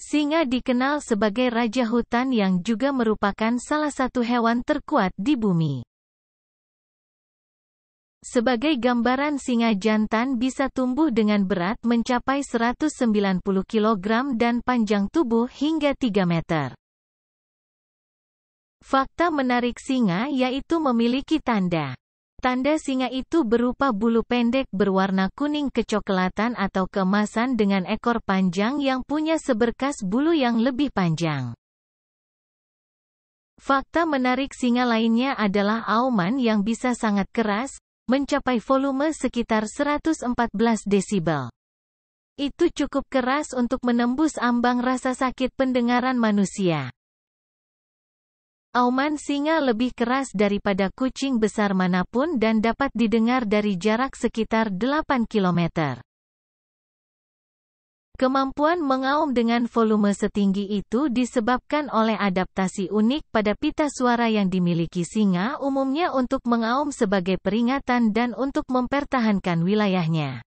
Singa dikenal sebagai raja hutan yang juga merupakan salah satu hewan terkuat di bumi. Sebagai gambaran singa jantan bisa tumbuh dengan berat mencapai 190 kg dan panjang tubuh hingga 3 meter. Fakta menarik singa yaitu memiliki tanda. Tanda singa itu berupa bulu pendek berwarna kuning kecoklatan atau kemasan dengan ekor panjang yang punya seberkas bulu yang lebih panjang. Fakta menarik singa lainnya adalah auman yang bisa sangat keras, mencapai volume sekitar 114 desibel. Itu cukup keras untuk menembus ambang rasa sakit pendengaran manusia. Auman singa lebih keras daripada kucing besar manapun dan dapat didengar dari jarak sekitar 8 km. Kemampuan mengaum dengan volume setinggi itu disebabkan oleh adaptasi unik pada pita suara yang dimiliki singa umumnya untuk mengaum sebagai peringatan dan untuk mempertahankan wilayahnya.